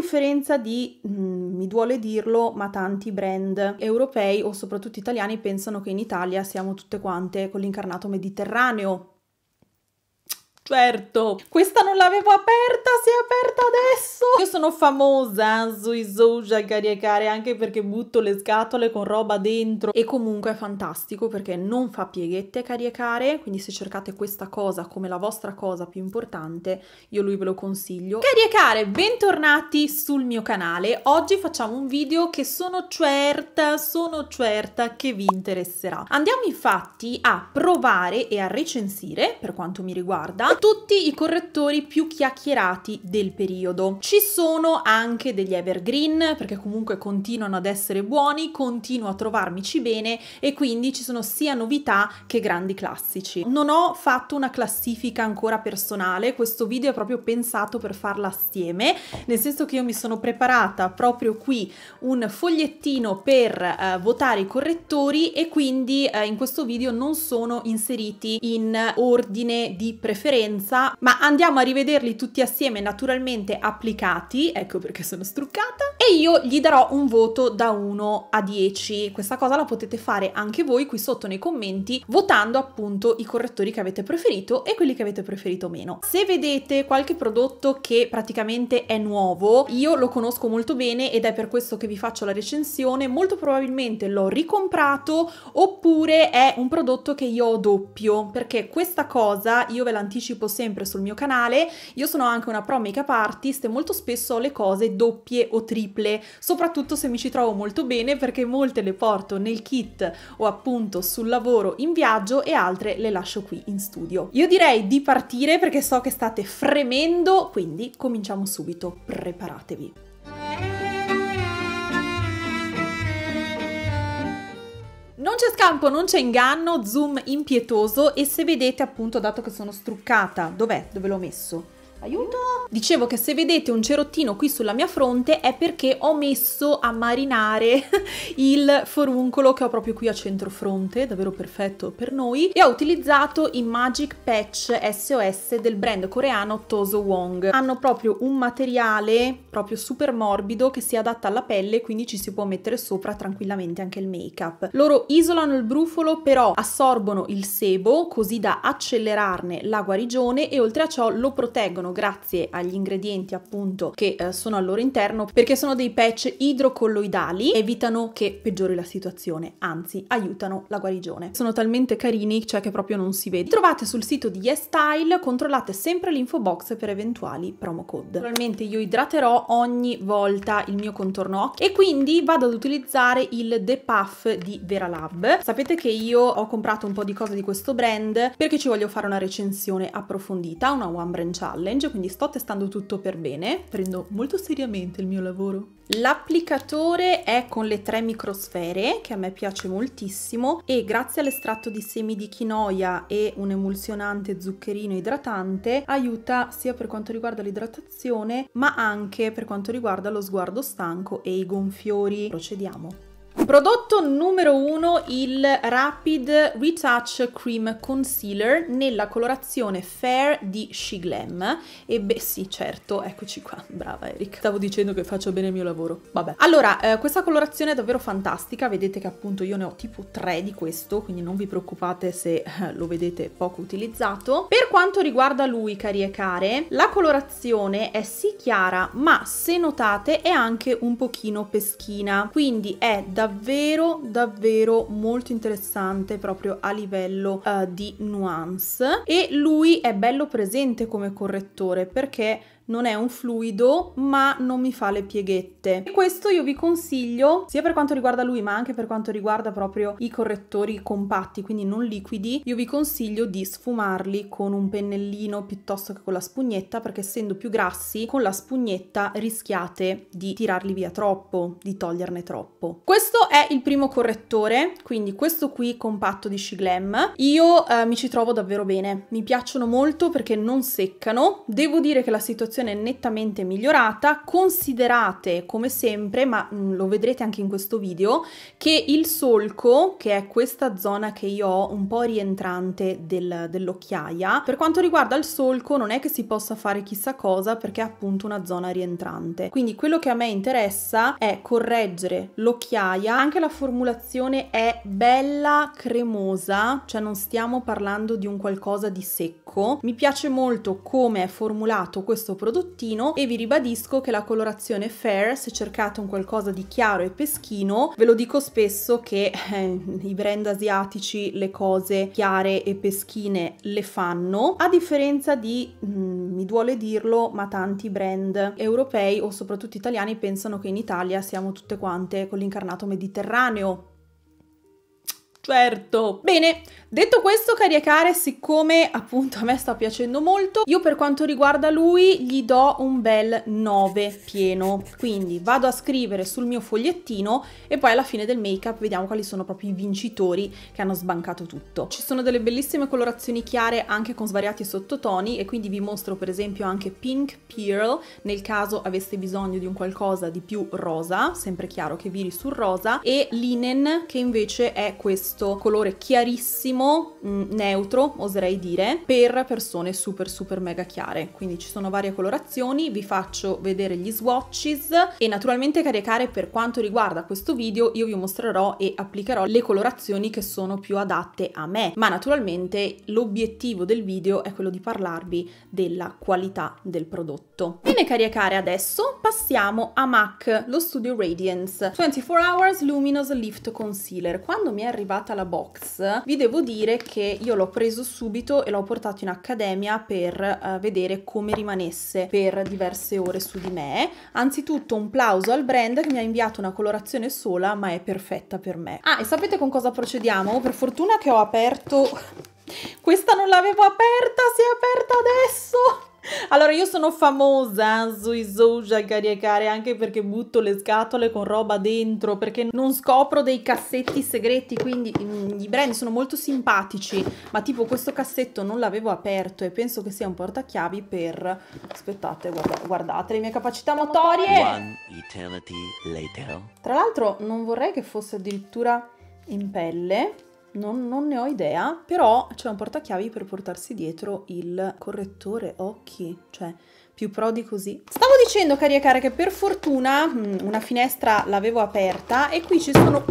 differenza di, mh, mm, mi duole dirlo, ma tanti brand europei o soprattutto italiani pensano che in Italia siamo tutte quante con l'incarnato mediterraneo, Certo, questa non l'avevo aperta, si è aperta adesso! Io sono famosa sui social, cari e care, anche perché butto le scatole con roba dentro e comunque è fantastico perché non fa pieghette, cari e care, quindi se cercate questa cosa come la vostra cosa più importante, io lui ve lo consiglio. Cari e care, bentornati sul mio canale. Oggi facciamo un video che sono certa, sono certa che vi interesserà. Andiamo infatti a provare e a recensire, per quanto mi riguarda, tutti i correttori più chiacchierati del periodo. Ci sono anche degli evergreen perché comunque continuano ad essere buoni, continuo a trovarmici bene e quindi ci sono sia novità che grandi classici. Non ho fatto una classifica ancora personale, questo video è proprio pensato per farla assieme, nel senso che io mi sono preparata proprio qui un fogliettino per eh, votare i correttori e quindi eh, in questo video non sono inseriti in ordine di preferenza partenza, ma andiamo a rivederli tutti assieme naturalmente applicati, ecco perché sono struccata, e io gli darò un voto da 1 a 10. Questa cosa la potete fare anche voi qui sotto nei commenti, votando appunto i correttori che avete preferito e quelli che avete preferito meno. Se vedete qualche prodotto che praticamente è nuovo, io lo conosco molto bene ed è per questo che vi faccio la recensione, molto probabilmente l'ho ricomprato oppure è un prodotto che io ho doppio, perché questa cosa io ve l'anticipo anticipo sempre sul mio canale, io sono anche una pro make-up artist e molto spesso ho le cose doppie o triple, soprattutto se mi ci trovo molto bene perché molte le porto nel kit o appunto sul lavoro in viaggio e altre le lascio qui in studio. Io direi di partire perché so che state fremendo, quindi cominciamo subito, preparatevi. Non c'è scampo, non c'è inganno, zoom impietoso e se vedete appunto, dato che sono struccata, dov'è? Dove l'ho messo? Aiuto! Dicevo che se vedete un cerottino qui sulla mia fronte è perché ho messo a marinare il foruncolo che ho proprio qui a centro fronte, davvero perfetto per noi, e ho utilizzato i Magic Patch SOS del brand coreano Toso Wong. Hanno proprio un materiale proprio super morbido che si adatta alla pelle, quindi ci si può mettere sopra tranquillamente anche il make-up. Loro isolano il brufolo, però assorbono il sebo, così da accelerarne la guarigione e oltre a ciò lo proteggono grazie agli ingredienti appunto che eh, sono al loro interno perché sono dei patch idrocolloidali, evitano che peggiori la situazione, anzi aiutano la guarigione. Sono talmente carini, cioè che proprio non si vede. Trovate sul sito di YesStyle, controllate sempre l'info box per eventuali promo code. Naturalmente io idraterò ogni volta il mio contorno occhi e quindi vado ad utilizzare il The Puff di Veralab. Sapete che io ho comprato un po' di cose di questo brand perché ci voglio fare una recensione approfondita, una one brand challenge range, quindi sto testando tutto per bene, prendo molto seriamente il mio lavoro. L'applicatore è con le tre microsfere, che a me piace moltissimo, e grazie all'estratto di semi di chinoia e un emulsionante zuccherino idratante, aiuta sia per quanto riguarda l'idratazione, ma anche per quanto riguarda lo sguardo stanco e i gonfiori. Procediamo. Prodotto numero 1 il Rapid Retouch Cream Concealer nella colorazione Fair di She E beh sì, certo, eccoci qua, brava Eric. Stavo dicendo che faccio bene il mio lavoro, vabbè. Allora, eh, questa colorazione è davvero fantastica, vedete che appunto io ne ho tipo 3 di questo, quindi non vi preoccupate se eh, lo vedete poco utilizzato. Per quanto riguarda lui, cari e care, la colorazione è sì chiara, ma se notate è anche un pochino peschina, quindi è davvero davvero davvero molto interessante proprio a livello uh, di nuance e lui è bello presente come correttore perché non è un fluido ma non mi fa le pieghette e questo io vi consiglio sia per quanto riguarda lui ma anche per quanto riguarda proprio i correttori compatti quindi non liquidi io vi consiglio di sfumarli con un pennellino piuttosto che con la spugnetta perché essendo più grassi con la spugnetta rischiate di tirarli via troppo di toglierne troppo questo è il primo correttore quindi questo qui compatto di Shiglam io eh, mi ci trovo davvero bene mi piacciono molto perché non seccano devo dire che la situazione situazione nettamente migliorata, considerate come sempre, ma mm, lo vedrete anche in questo video, che il solco, che è questa zona che io ho un po' rientrante del, dell'occhiaia, per quanto riguarda il solco non è che si possa fare chissà cosa perché è appunto una zona rientrante. Quindi quello che a me interessa è correggere l'occhiaia, anche la formulazione è bella cremosa, cioè non stiamo parlando di un qualcosa di secco. Mi piace molto come è formulato questo prodotto prodottino e vi ribadisco che la colorazione fair, se cercate un qualcosa di chiaro e peschino, ve lo dico spesso che eh, i brand asiatici le cose chiare e peschine le fanno, a differenza di, mm, mi duole dirlo, ma tanti brand europei o soprattutto italiani pensano che in Italia siamo tutte quante con l'incarnato mediterraneo, Certo! Bene, Detto questo, care, siccome appunto a me sta piacendo molto, io per quanto riguarda lui gli do un bel 9 pieno. Quindi vado a scrivere sul mio fogliettino e poi alla fine del make-up vediamo quali sono proprio i vincitori che hanno sbancato tutto. Ci sono delle bellissime colorazioni chiare anche con svariati sottotoni e quindi vi mostro per esempio anche Pink Pearl nel caso aveste bisogno di un qualcosa di più rosa, sempre chiaro che viri sul rosa, e Linen che invece è questo colore chiarissimo uno diciamo, mm, neutro, oserei dire, per persone super super mega chiare. Quindi ci sono varie colorazioni, vi faccio vedere gli swatches e naturalmente caricare per quanto riguarda questo video io vi mostrerò e applicherò le colorazioni che sono più adatte a me. Ma naturalmente l'obiettivo del video è quello di parlarvi della qualità del prodotto. Bene caricare adesso passiamo a MAC, lo Studio Radiance 24 Hours Luminous Lift Concealer. Quando mi è arrivata la box vi devo dire che io l'ho preso subito e l'ho portato in accademia per eh, vedere come rimanesse per diverse ore su di me. Anzitutto un plauso al brand che mi ha inviato una colorazione sola ma è perfetta per me. Ah e sapete con cosa procediamo? Per fortuna che ho aperto... Questa non l'avevo aperta, si è aperta adesso! Allora, io sono famosa sui social, cari e anche perché butto le scatole con roba dentro, perché non scopro dei cassetti segreti, quindi mh, mm, i brand sono molto simpatici, ma tipo questo cassetto non l'avevo aperto e penso che sia un portachiavi per... Aspettate, guarda, guardate le mie capacità motorie! Tra l'altro non vorrei che fosse addirittura in pelle, non, non ne ho idea, però c'è un portachiavi per portarsi dietro il correttore occhi, cioè più pro di così. Stavo dicendo, cari e care, che per fortuna mm, una finestra l'avevo aperta e qui ci sono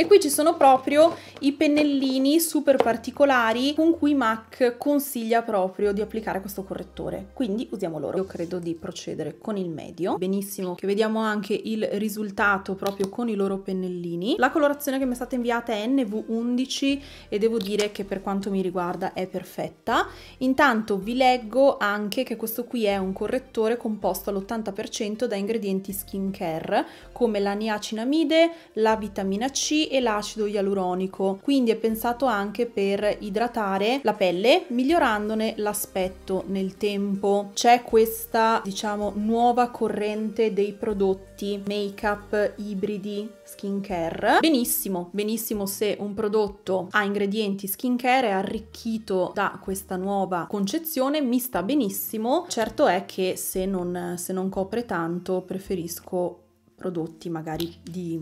e qui ci sono proprio i pennellini super particolari con cui MAC consiglia proprio di applicare questo correttore. Quindi usiamo loro. Io credo di procedere con il medio. Benissimo che vediamo anche il risultato proprio con i loro pennellini. La colorazione che mi è stata inviata è NV11 e devo dire che per quanto mi riguarda è perfetta. Intanto vi leggo anche che questo qui è un correttore composto all'80% da ingredienti skincare come la niacinamide, la vitamina C e l'acido ialuronico, quindi è pensato anche per idratare la pelle, migliorandone l'aspetto nel tempo. C'è questa, diciamo, nuova corrente dei prodotti make-up ibridi skincare. Benissimo, benissimo se un prodotto ha ingredienti skincare è arricchito da questa nuova concezione, mi sta benissimo. Certo è che se non, se non copre tanto preferisco prodotti magari di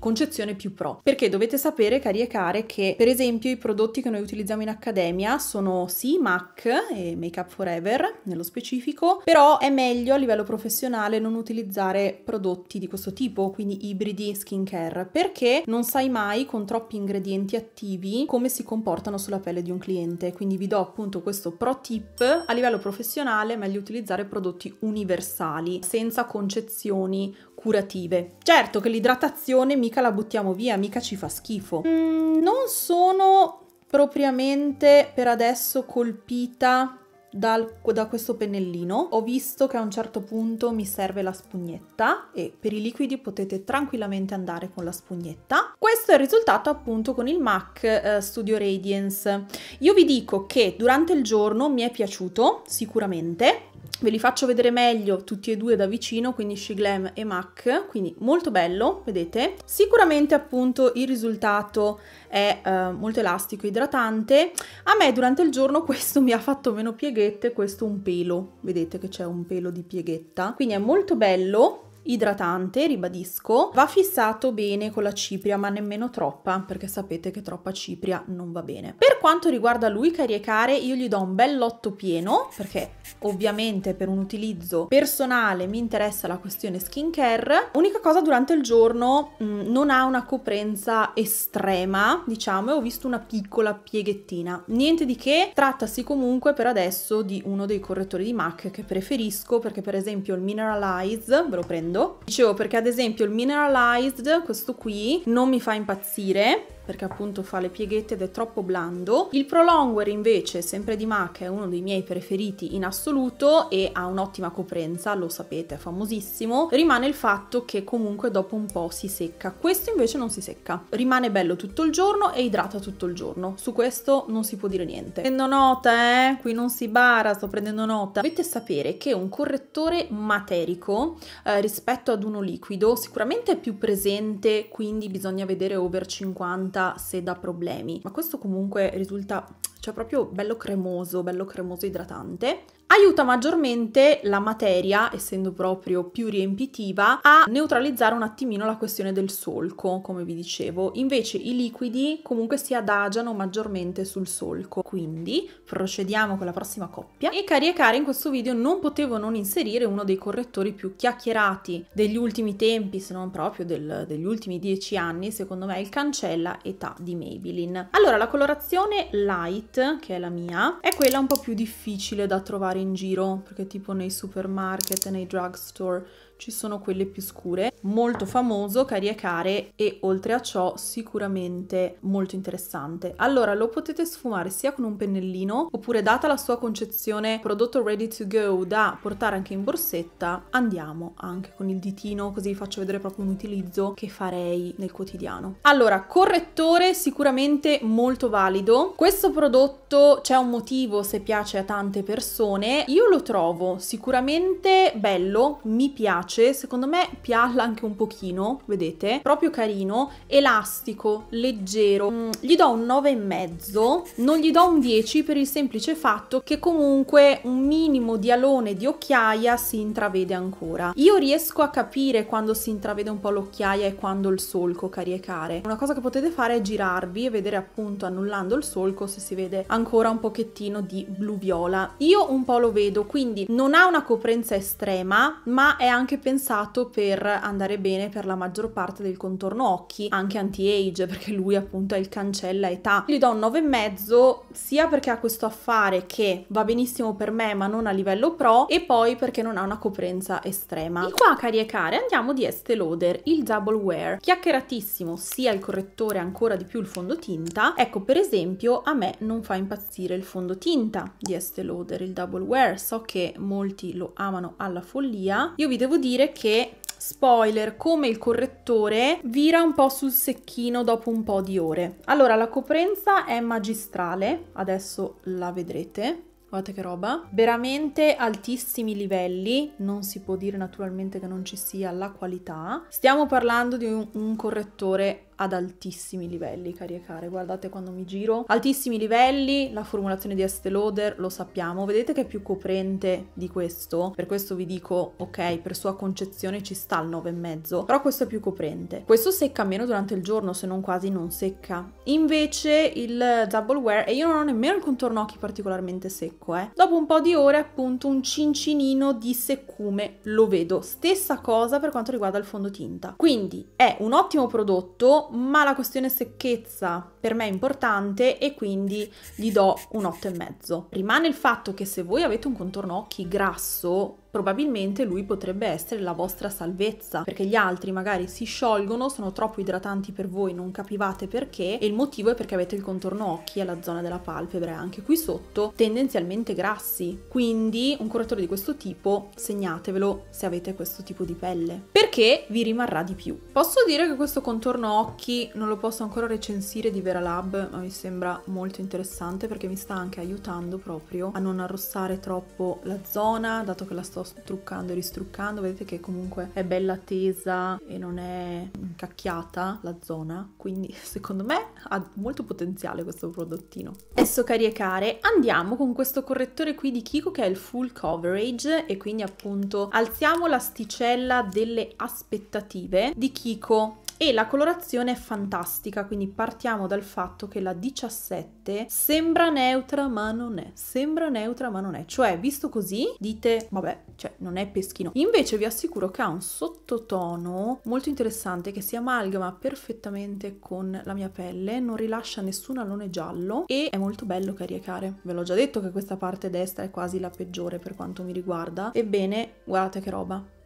concezione più pro. Perché dovete sapere, cari e care, che per esempio i prodotti che noi utilizziamo in accademia sono sì MAC e Make Up Forever nello specifico, però è meglio a livello professionale non utilizzare prodotti di questo tipo, quindi ibridi skincare, perché non sai mai con troppi ingredienti attivi come si comportano sulla pelle di un cliente. Quindi vi do appunto questo pro tip, a livello professionale è meglio utilizzare prodotti universali, senza concezioni curative. Certo che l'idratazione mi mica la buttiamo via, mica ci fa schifo. Mm, non sono propriamente per adesso colpita dal, da questo pennellino. Ho visto che a un certo punto mi serve la spugnetta e per i liquidi potete tranquillamente andare con la spugnetta. Questo è il risultato appunto con il MAC eh, Studio Radiance. Io vi dico che durante il giorno mi è piaciuto sicuramente, ve li faccio vedere meglio tutti e due da vicino, quindi Shiglam e MAC, quindi molto bello, vedete? Sicuramente appunto il risultato è eh, molto elastico, idratante, a me durante il giorno questo mi ha fatto meno pieghette, questo un pelo, vedete che c'è un pelo di pieghetta, quindi è molto bello, idratante, ribadisco, va fissato bene con la cipria, ma nemmeno troppa, perché sapete che troppa cipria non va bene. Per quanto riguarda lui, cari e care, io gli do un bel lotto pieno, perché ovviamente per un utilizzo personale mi interessa la questione skincare. Unica cosa, durante il giorno mh, mm, non ha una coprenza estrema, diciamo, e ho visto una piccola pieghettina. Niente di che, trattasi comunque per adesso di uno dei correttori di MAC che preferisco, perché per esempio il Mineralize, ve lo prendo prendo. Dicevo perché ad esempio il Mineralized, questo qui, non mi fa impazzire perché appunto fa le pieghette ed è troppo blando. Il prolonger invece, sempre di MAC, è uno dei miei preferiti in assoluto e ha un'ottima coprenza, lo sapete, è famosissimo. Rimane il fatto che comunque dopo un po' si secca. Questo invece non si secca. Rimane bello tutto il giorno e idrata tutto il giorno. Su questo non si può dire niente. Prendo nota, eh? Qui non si bara, sto prendendo nota. Dovete sapere che un correttore materico eh, rispetto ad uno liquido sicuramente è più presente, quindi bisogna vedere over 50 idrata se dà problemi, ma questo comunque risulta cioè proprio bello cremoso, bello cremoso idratante aiuta maggiormente la materia, essendo proprio più riempitiva, a neutralizzare un attimino la questione del solco, come vi dicevo. Invece i liquidi comunque si adagiano maggiormente sul solco. Quindi procediamo con la prossima coppia. E cari e cari, in questo video non potevo non inserire uno dei correttori più chiacchierati degli ultimi tempi, se non proprio del, degli ultimi dieci anni, secondo me il cancella età di Maybelline. Allora, la colorazione light, che è la mia, è quella un po' più difficile da trovare in giro, perché tipo nei supermarket, nei drugstore ci sono quelle più scure, molto famoso, cariecare e oltre a ciò sicuramente molto interessante. Allora lo potete sfumare sia con un pennellino oppure data la sua concezione prodotto ready to go da portare anche in borsetta, andiamo anche con il ditino così vi faccio vedere proprio un utilizzo che farei nel quotidiano. Allora, correttore sicuramente molto valido. Questo prodotto c'è un motivo se piace a tante persone. Io lo trovo sicuramente bello, mi piace piace, secondo me pialla anche un pochino, vedete? Proprio carino, elastico, leggero. Mm, gli do un 9,5, non gli do un 10 per il semplice fatto che comunque un minimo di alone di occhiaia si intravede ancora. Io riesco a capire quando si intravede un po' l'occhiaia e quando il solco caricare. Una cosa che potete fare è girarvi e vedere appunto annullando il solco se si vede ancora un pochettino di blu viola. Io un po' lo vedo, quindi non ha una coprenza estrema, ma è anche pensato per andare bene per la maggior parte del contorno occhi, anche anti-age, perché lui appunto è il cancella età. Gli do un 9,5 sia perché ha questo affare che va benissimo per me ma non a livello pro e poi perché non ha una coprenza estrema. E qua cari e care andiamo di Estée Lauder, il Double Wear, chiacchieratissimo sia il correttore ancora di più il fondotinta. Ecco per esempio a me non fa impazzire il fondotinta di Estée Lauder, il Double Wear, so che molti lo amano alla follia. Io vi devo dire dire che spoiler come il correttore vira un po' sul secchino dopo un po' di ore allora la coprenza è magistrale adesso la vedrete Guardate che roba, veramente altissimi livelli, non si può dire naturalmente che non ci sia la qualità. Stiamo parlando di un, un correttore ad altissimi livelli, cari e care. Guardate quando mi giro. Altissimi livelli, la formulazione di Estée Lauder, lo sappiamo. Vedete che è più coprente di questo? Per questo vi dico, ok, per sua concezione ci sta il 9,5, però questo è più coprente. Questo secca meno durante il giorno, se non quasi non secca. Invece il Double Wear, e io non ho nemmeno il contorno occhi particolarmente secco, eh. Dopo un po' di ore, appunto, un cincinino di seccume lo vedo. Stessa cosa per quanto riguarda il fondotinta. Quindi è un ottimo prodotto, ma la questione secchezza per me è importante e quindi gli do un 8,5. Rimane il fatto che se voi avete un contorno occhi grasso probabilmente lui potrebbe essere la vostra salvezza, perché gli altri magari si sciolgono, sono troppo idratanti per voi, non capivate perché, e il motivo è perché avete il contorno occhi e la zona della palpebra, anche qui sotto, tendenzialmente grassi. Quindi un correttore di questo tipo segnatevelo se avete questo tipo di pelle, perché vi rimarrà di più. Posso dire che questo contorno occhi non lo posso ancora recensire di Vera Lab, ma mi sembra molto interessante perché mi sta anche aiutando proprio a non arrossare troppo la zona, dato che la sto sto truccando e ristruccando, vedete che comunque è bella tesa e non è incacchiata la zona, quindi secondo me ha molto potenziale questo prodottino. Adesso cari e care, andiamo con questo correttore qui di Kiko che è il full coverage e quindi appunto alziamo l'asticella delle aspettative di Kiko e la colorazione è fantastica, quindi partiamo dal fatto che la 17 sembra neutra ma non è, sembra neutra ma non è, cioè visto così dite vabbè, cioè non è peschino. Invece vi assicuro che ha un sottotono molto interessante che si amalgama perfettamente con la mia pelle, non rilascia nessun alone giallo e è molto bello caricare. Ve l'ho già detto che questa parte destra è quasi la peggiore per quanto mi riguarda, ebbene guardate che roba.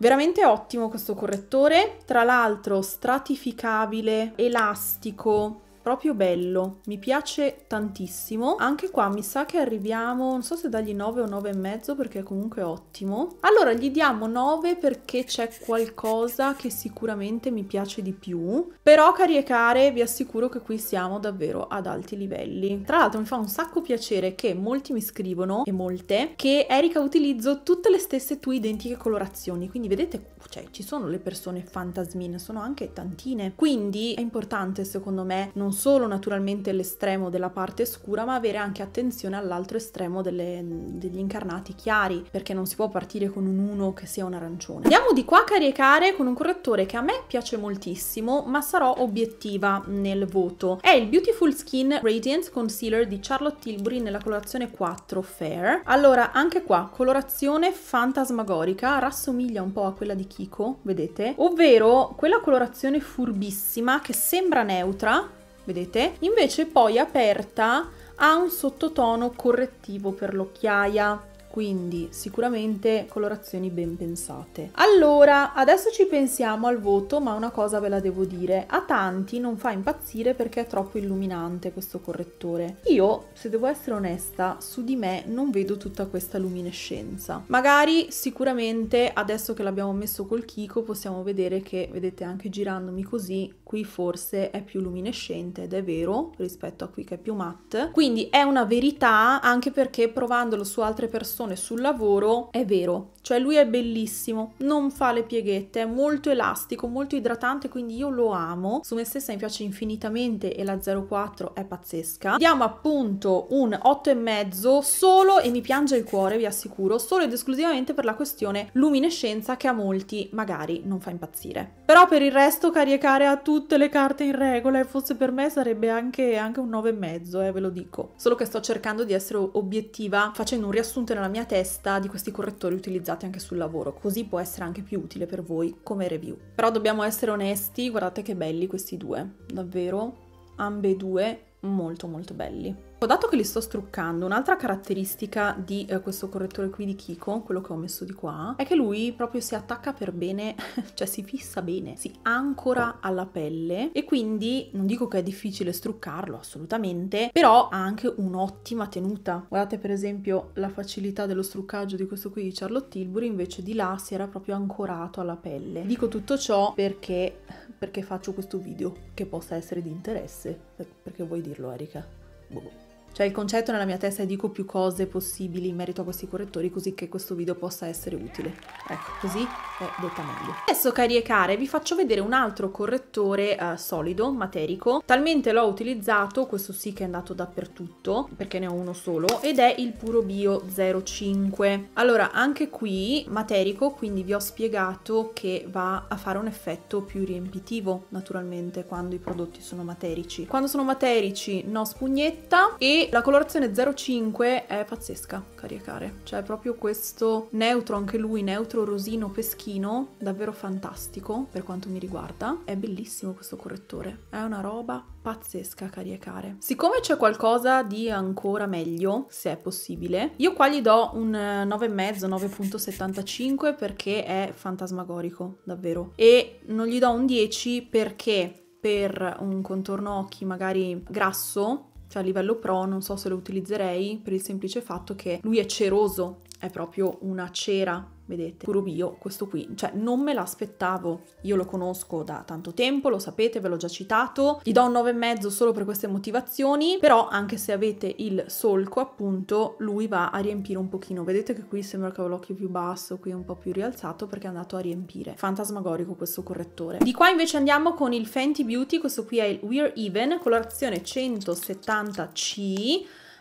Veramente ottimo questo correttore, tra l'altro stratificabile, elastico, proprio bello, mi piace tantissimo. Anche qua mi sa che arriviamo, non so se dagli 9 o 9 e mezzo perché è comunque ottimo. Allora gli diamo 9 perché c'è qualcosa che sicuramente mi piace di più, però cari e care vi assicuro che qui siamo davvero ad alti livelli. Tra l'altro mi fa un sacco piacere che molti mi scrivono, e molte, che Erika utilizzo tutte le stesse tue identiche colorazioni, quindi vedete, cioè ci sono le persone fantasmin, sono anche tantine, quindi è importante secondo me non solo naturalmente l'estremo della parte scura, ma avere anche attenzione all'altro estremo delle, degli incarnati chiari, perché non si può partire con un 1 che sia un arancione. Andiamo di qua, a caricare con un correttore che a me piace moltissimo, ma sarò obiettiva nel voto. È il Beautiful Skin Radiant Concealer di Charlotte Tilbury nella colorazione 4 Fair. Allora, anche qua, colorazione fantasmagorica, rassomiglia un po' a quella di Kiko, vedete? Ovvero quella colorazione furbissima che sembra neutra, vedete? Invece poi aperta ha un sottotono correttivo per l'occhiaia quindi sicuramente colorazioni ben pensate. Allora, adesso ci pensiamo al voto, ma una cosa ve la devo dire, a tanti non fa impazzire perché è troppo illuminante questo correttore. Io, se devo essere onesta, su di me non vedo tutta questa luminescenza. Magari sicuramente adesso che l'abbiamo messo col Kiko possiamo vedere che, vedete anche girandomi così, qui forse è più luminescente ed è vero rispetto a qui che è più matte. Quindi è una verità anche perché provandolo su altre persone sul lavoro è vero. Cioè lui è bellissimo, non fa le pieghette, è molto elastico, molto idratante, quindi io lo amo. Su me stessa mi piace infinitamente e la 04 è pazzesca. Diamo appunto un 8,5 solo e mi piange il cuore, vi assicuro, solo ed esclusivamente per la questione luminescenza che a molti magari non fa impazzire. Però per il resto, cari e care a tutti, tutte le carte in regola e fosse per me sarebbe anche, anche un mezzo, eh, ve lo dico. Solo che sto cercando di essere obiettiva facendo un riassunto nella mia testa di questi correttori utilizzati anche sul lavoro, così può essere anche più utile per voi come review. Però dobbiamo essere onesti, guardate che belli questi due, davvero, ambe due molto molto belli. Ecco, dato che li sto struccando, un'altra caratteristica di eh, questo correttore qui di Kiko, quello che ho messo di qua, è che lui proprio si attacca per bene, cioè si fissa bene, si ancora alla pelle e quindi non dico che è difficile struccarlo assolutamente, però ha anche un'ottima tenuta. Guardate per esempio la facilità dello struccaggio di questo qui di Charlotte Tilbury, invece di là si era proprio ancorato alla pelle. Dico tutto ciò perché, perché faccio questo video che possa essere di interesse, perché vuoi dirlo Erika? Boh. boh. Cioè il concetto nella mia testa è dico più cose possibili in merito a questi correttori così che questo video possa essere utile. Ecco, così è detta meglio. Adesso cari e care vi faccio vedere un altro correttore eh, solido, materico. Talmente l'ho utilizzato, questo sì che è andato dappertutto perché ne ho uno solo ed è il Puro Bio 05. Allora anche qui materico quindi vi ho spiegato che va a fare un effetto più riempitivo naturalmente quando i prodotti sono materici. Quando sono materici no spugnetta e la colorazione 05 è pazzesca, cari e care. Cioè proprio questo neutro, anche lui, neutro rosino peschino, davvero fantastico per quanto mi riguarda. È bellissimo questo correttore, è una roba pazzesca, cari e care. Siccome c'è qualcosa di ancora meglio, se è possibile, io qua gli do un 9,5, 9.75 perché è fantasmagorico, davvero. E non gli do un 10 perché per un contorno occhi magari grasso cioè a livello pro non so se lo utilizzerei per il semplice fatto che lui è ceroso, è proprio una cera vedete, Curubio, questo qui, cioè non me l'aspettavo, io lo conosco da tanto tempo, lo sapete, ve l'ho già citato, gli do un 9,5 solo per queste motivazioni, però anche se avete il solco appunto, lui va a riempire un pochino, vedete che qui sembra che ho l'occhio più basso, qui un po' più rialzato perché è andato a riempire, fantasmagorico questo correttore. Di qua invece andiamo con il Fenty Beauty, questo qui è il We're Even, colorazione 170C,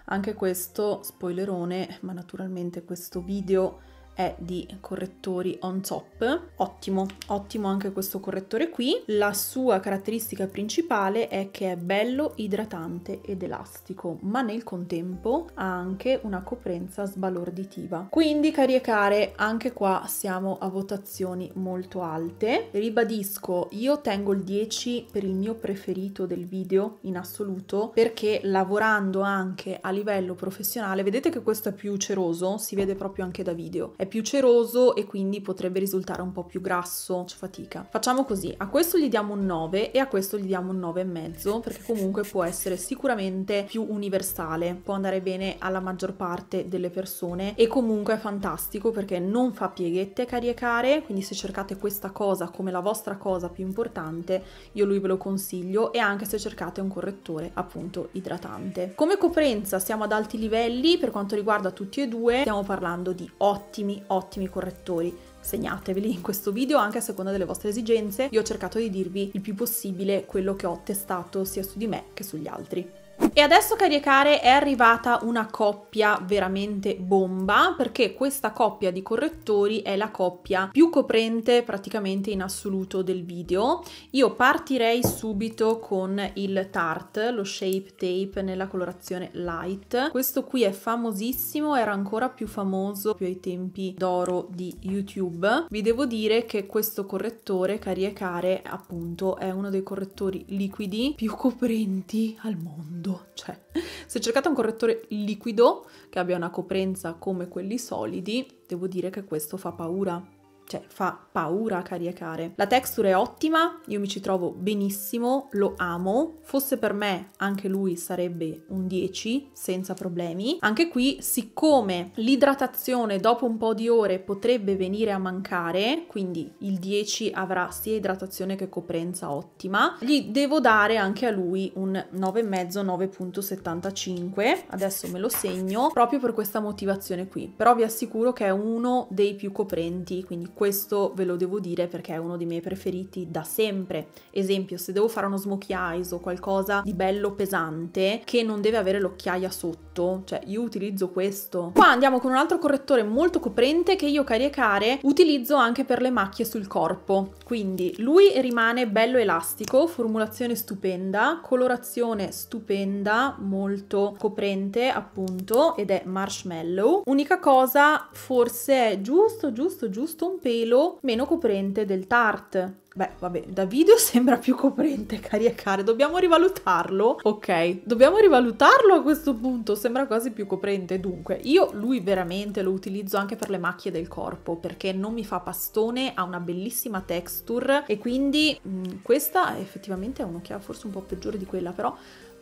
anche questo spoilerone, ma naturalmente questo video è di correttori on top, ottimo, ottimo anche questo correttore qui. La sua caratteristica principale è che è bello, idratante ed elastico, ma nel contempo ha anche una coprenza sbalorditiva. Quindi cari care, anche qua siamo a votazioni molto alte. Ribadisco, io tengo il 10 per il mio preferito del video in assoluto, perché lavorando anche a livello professionale, vedete che questo è più ceroso, si vede proprio anche da video, è più ceroso e quindi potrebbe risultare un po' più grasso, c'è fatica. Facciamo così, a questo gli diamo un 9 e a questo gli diamo un 9,5 perché comunque può essere sicuramente più universale, può andare bene alla maggior parte delle persone e comunque è fantastico perché non fa pieghette caricare, quindi se cercate questa cosa come la vostra cosa più importante, io lui ve lo consiglio e anche se cercate un correttore appunto idratante. Come coprenza siamo ad alti livelli per quanto riguarda tutti e due, stiamo parlando di ottimi ottimi, correttori. Segnateveli in questo video anche a seconda delle vostre esigenze. Io ho cercato di dirvi il più possibile quello che ho testato sia su di me che sugli altri. E adesso cari e care è arrivata una coppia veramente bomba perché questa coppia di correttori è la coppia più coprente praticamente in assoluto del video. Io partirei subito con il Tarte, lo Shape Tape nella colorazione light. Questo qui è famosissimo, era ancora più famoso più ai tempi d'oro di YouTube. Vi devo dire che questo correttore cari e care appunto è uno dei correttori liquidi più coprenti al mondo liquido, cioè se cercate un correttore liquido che abbia una coprenza come quelli solidi, devo dire che questo fa paura cioè fa paura caricare. La texture è ottima, io mi ci trovo benissimo, lo amo. Fosse per me anche lui sarebbe un 10 senza problemi. Anche qui, siccome l'idratazione dopo un po' di ore potrebbe venire a mancare, quindi il 10 avrà sia idratazione che coprenza ottima, gli devo dare anche a lui un 9,5 9.75. Adesso me lo segno proprio per questa motivazione qui. Però vi assicuro che è uno dei più coprenti, quindi questo ve lo devo dire perché è uno dei miei preferiti da sempre. Esempio, se devo fare uno smokey eyes o qualcosa di bello pesante che non deve avere l'occhiaia sotto, cioè io utilizzo questo. Qua andiamo con un altro correttore molto coprente che io cari e care utilizzo anche per le macchie sul corpo. Quindi lui rimane bello elastico, formulazione stupenda, colorazione stupenda, molto coprente appunto ed è marshmallow. Unica cosa forse è giusto giusto giusto un po' pelo meno coprente del tart. Beh, vabbè, da video sembra più coprente, cari e care. Dobbiamo rivalutarlo? Ok, dobbiamo rivalutarlo a questo punto. Sembra quasi più coprente. Dunque, io lui veramente lo utilizzo anche per le macchie del corpo, perché non mi fa pastone, ha una bellissima texture e quindi mh, mm, questa effettivamente è un'occhiata forse un po' peggiore di quella, però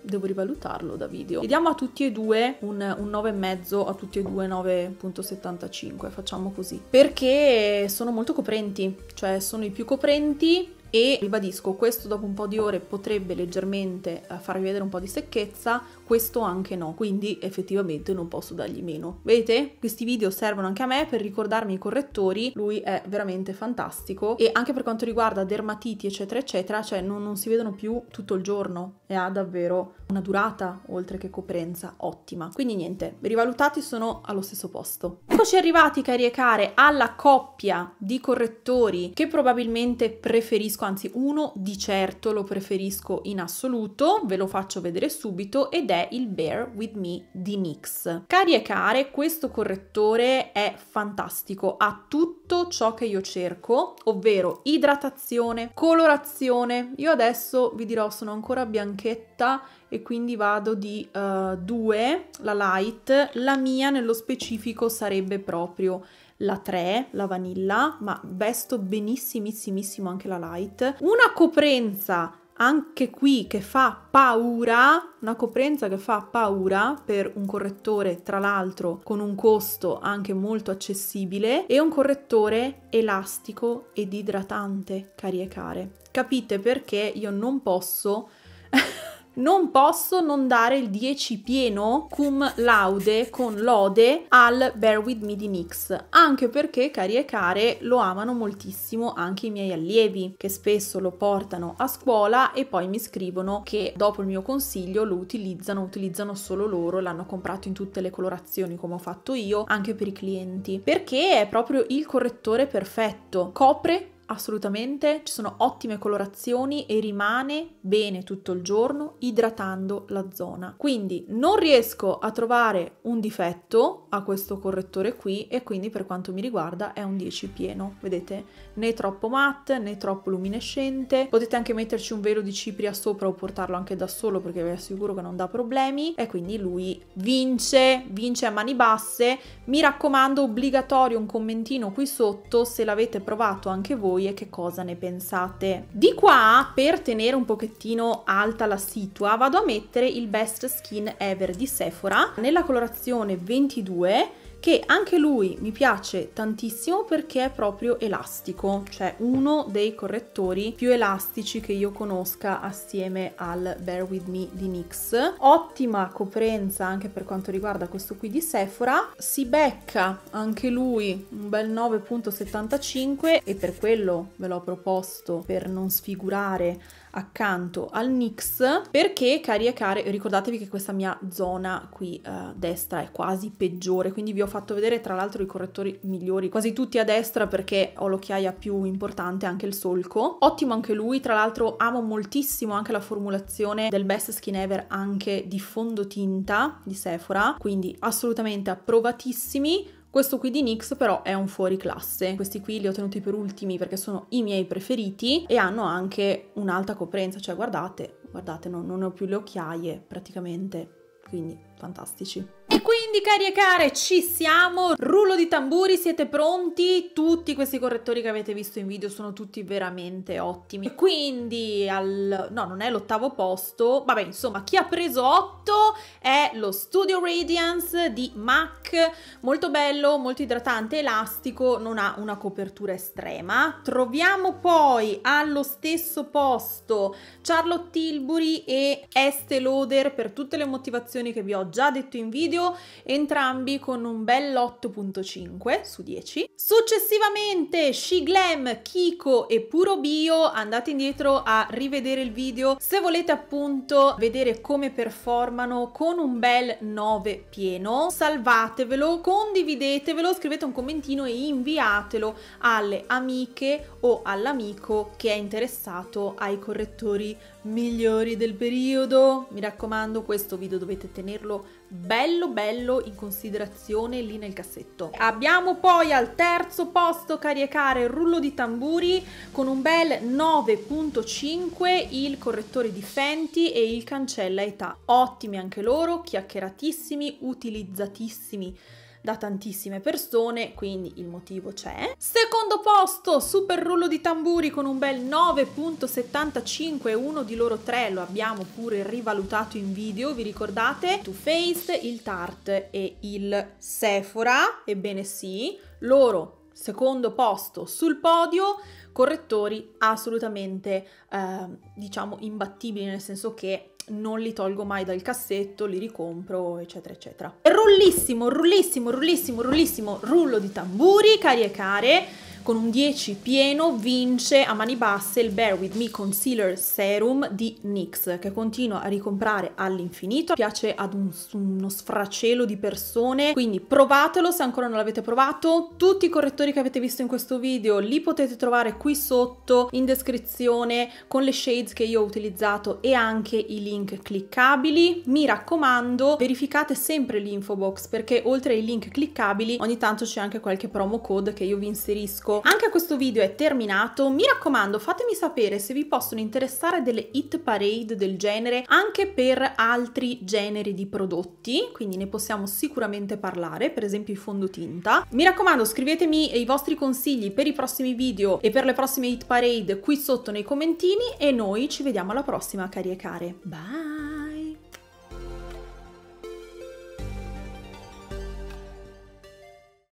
devo rivalutarlo da video. E diamo a tutti e due un, un 9,5, a tutti e due 9.75, facciamo così. Perché sono molto coprenti, cioè sono i più coprenti e ribadisco questo dopo un po' di ore potrebbe leggermente eh, farvi vedere un po' di secchezza questo anche no, quindi effettivamente non posso dargli meno. Vedete? Questi video servono anche a me per ricordarmi i correttori, lui è veramente fantastico e anche per quanto riguarda dermatiti eccetera eccetera, cioè non, non si vedono più tutto il giorno e ha davvero una durata oltre che coprenza ottima. Quindi niente, rivalutati sono allo stesso posto. Eccoci arrivati cari e care alla coppia di correttori che probabilmente preferisco, anzi uno di certo lo preferisco in assoluto, ve lo faccio vedere subito ed è è il Bear With Me di NYX. Cari e care, questo correttore è fantastico, ha tutto ciò che io cerco, ovvero idratazione, colorazione. Io adesso vi dirò sono ancora bianchetta e quindi vado di 2, uh, eh, la light, la mia nello specifico sarebbe proprio la 3, la vanilla, ma vesto benissimissimo anche la light. Una coprenza anche qui che fa paura, una coprenza che fa paura per un correttore tra l'altro con un costo anche molto accessibile e un correttore elastico ed idratante, cari e care. Capite perché io non posso non posso non dare il 10 pieno cum laude con lode al Bear With Me di Nix, anche perché cari e care lo amano moltissimo anche i miei allievi che spesso lo portano a scuola e poi mi scrivono che dopo il mio consiglio lo utilizzano, utilizzano solo loro, l'hanno comprato in tutte le colorazioni come ho fatto io, anche per i clienti, perché è proprio il correttore perfetto, copre assolutamente, ci sono ottime colorazioni e rimane bene tutto il giorno idratando la zona. Quindi non riesco a trovare un difetto a questo correttore qui e quindi per quanto mi riguarda è un 10 pieno, vedete? Né troppo matte né troppo luminescente, potete anche metterci un velo di cipria sopra o portarlo anche da solo perché vi assicuro che non dà problemi e quindi lui vince, vince a mani basse. Mi raccomando obbligatorio un commentino qui sotto se l'avete provato anche voi voi e che cosa ne pensate. Di qua, per tenere un pochettino alta la situa, vado a mettere il Best Skin Ever di Sephora nella colorazione 22 che anche lui mi piace tantissimo perché è proprio elastico, cioè uno dei correttori più elastici che io conosca assieme al Bear With Me di NYX. Ottima coprenza anche per quanto riguarda questo qui di Sephora, si becca anche lui un bel 9.75 e per quello ve l'ho proposto per non sfigurare accanto al NYX perché cari e care ricordatevi che questa mia zona qui eh, destra è quasi peggiore, quindi vi ho fatto vedere tra l'altro i correttori migliori, quasi tutti a destra perché ho l'occhiaia più importante, anche il solco. Ottimo anche lui, tra l'altro amo moltissimo anche la formulazione del Best Skin Ever anche di fondotinta di Sephora, quindi assolutamente approvatissimi questo qui di NYX però è un fuori classe, questi qui li ho tenuti per ultimi perché sono i miei preferiti e hanno anche un'alta coprenza, cioè guardate, guardate, no, non ho più le occhiaie praticamente, quindi fantastici. E quindi cari e care ci siamo, rullo di tamburi, siete pronti? Tutti questi correttori che avete visto in video sono tutti veramente ottimi. quindi al... no non è l'ottavo posto, vabbè insomma chi ha preso 8 è lo Studio Radiance di MAC, molto bello, molto idratante, elastico, non ha una copertura estrema. Troviamo poi allo stesso posto Charlotte Tilbury e Estée Lauder per tutte le motivazioni che vi ho già detto in video video, entrambi con un bel 8.5 su 10. Successivamente Shiglam, Kiko e Puro Bio, andate indietro a rivedere il video se volete appunto vedere come performano con un bel 9 pieno, salvatevelo, condividetevelo, scrivete un commentino e inviatelo alle amiche o all'amico che è interessato ai correttori migliori del periodo. Mi raccomando, questo video dovete tenerlo bello bello in considerazione lì nel cassetto. Abbiamo poi al terzo posto, cari e care, il rullo di tamburi con un bel 9.5, il correttore di Fenty e il cancella età. Ottimi anche loro, chiacchieratissimi, utilizzatissimi da tantissime persone, quindi il motivo c'è. Secondo posto, super rullo di tamburi con un bel 9.75, uno di loro tre lo abbiamo pure rivalutato in video, vi ricordate? Too Faced, il Tarte e il Sephora, ebbene sì, loro secondo posto sul podio, correttori assolutamente eh, diciamo imbattibili, nel senso che non li tolgo mai dal cassetto, li ricompro, eccetera, eccetera. Rullissimo, rullissimo, rullissimo, rullissimo, rullo di tamburi, cari e care. Con un 10 pieno vince a mani basse il Bear With Me Concealer Serum di NYX che continua a ricomprare all'infinito, piace ad un, uno sfracelo di persone, quindi provatelo se ancora non l'avete provato. Tutti i correttori che avete visto in questo video li potete trovare qui sotto in descrizione con le shades che io ho utilizzato e anche i link cliccabili. Mi raccomando, verificate sempre l'info box perché oltre ai link cliccabili ogni tanto c'è anche qualche promo code che io vi inserisco anche questo video è terminato. Mi raccomando, fatemi sapere se vi possono interessare delle hit parade del genere anche per altri generi di prodotti, quindi ne possiamo sicuramente parlare, per esempio i fondotinta. Mi raccomando, scrivetemi i vostri consigli per i prossimi video e per le prossime hit parade qui sotto nei commentini e noi ci vediamo alla prossima, cari e care. Bye!